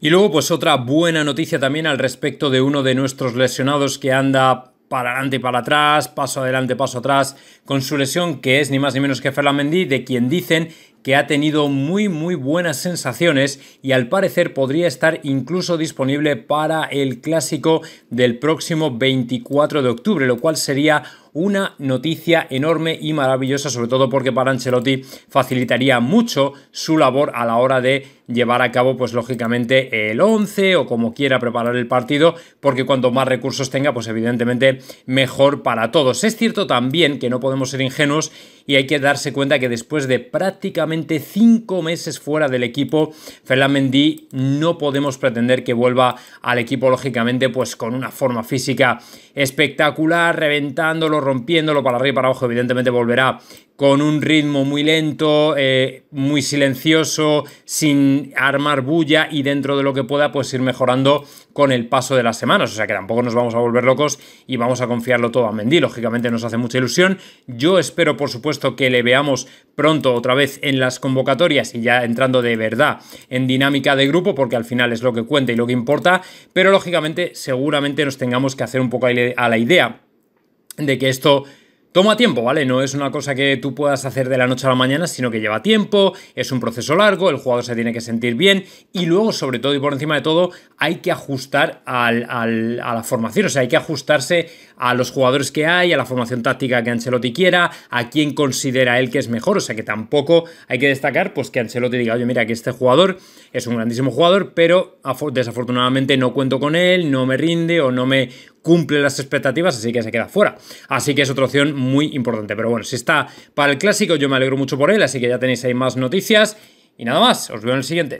Y luego pues otra buena noticia también al respecto de uno de nuestros lesionados que anda para adelante y para atrás, paso adelante, paso atrás, con su lesión que es ni más ni menos que Ferlamendi, Mendy, de quien dicen que ha tenido muy muy buenas sensaciones y al parecer podría estar incluso disponible para el clásico del próximo 24 de octubre, lo cual sería una noticia enorme y maravillosa, sobre todo porque para Ancelotti facilitaría mucho su labor a la hora de llevar a cabo, pues lógicamente, el 11 o como quiera preparar el partido, porque cuanto más recursos tenga, pues evidentemente mejor para todos. Es cierto también que no podemos ser ingenuos y hay que darse cuenta que después de prácticamente cinco meses fuera del equipo, Ferland Mendy no podemos pretender que vuelva al equipo, lógicamente, pues con una forma física espectacular, reventando los rompiéndolo para arriba y para abajo. Evidentemente volverá con un ritmo muy lento, eh, muy silencioso, sin armar bulla y dentro de lo que pueda, pues ir mejorando con el paso de las semanas. O sea que tampoco nos vamos a volver locos y vamos a confiarlo todo a Mendy. Lógicamente nos hace mucha ilusión. Yo espero, por supuesto, que le veamos pronto otra vez en las convocatorias y ya entrando de verdad en dinámica de grupo, porque al final es lo que cuenta y lo que importa. Pero lógicamente, seguramente nos tengamos que hacer un poco a la idea de que esto toma tiempo, ¿vale? No es una cosa que tú puedas hacer de la noche a la mañana, sino que lleva tiempo, es un proceso largo, el jugador se tiene que sentir bien y luego, sobre todo y por encima de todo, hay que ajustar al, al, a la formación, o sea, hay que ajustarse a los jugadores que hay, a la formación táctica que Ancelotti quiera, a quién considera él que es mejor, o sea, que tampoco hay que destacar pues que Ancelotti diga, oye, mira, que este jugador es un grandísimo jugador, pero desafortunadamente no cuento con él, no me rinde o no me cumple las expectativas, así que se queda fuera. Así que es otra opción muy importante. Pero bueno, si está para el clásico, yo me alegro mucho por él, así que ya tenéis ahí más noticias. Y nada más, os veo en el siguiente.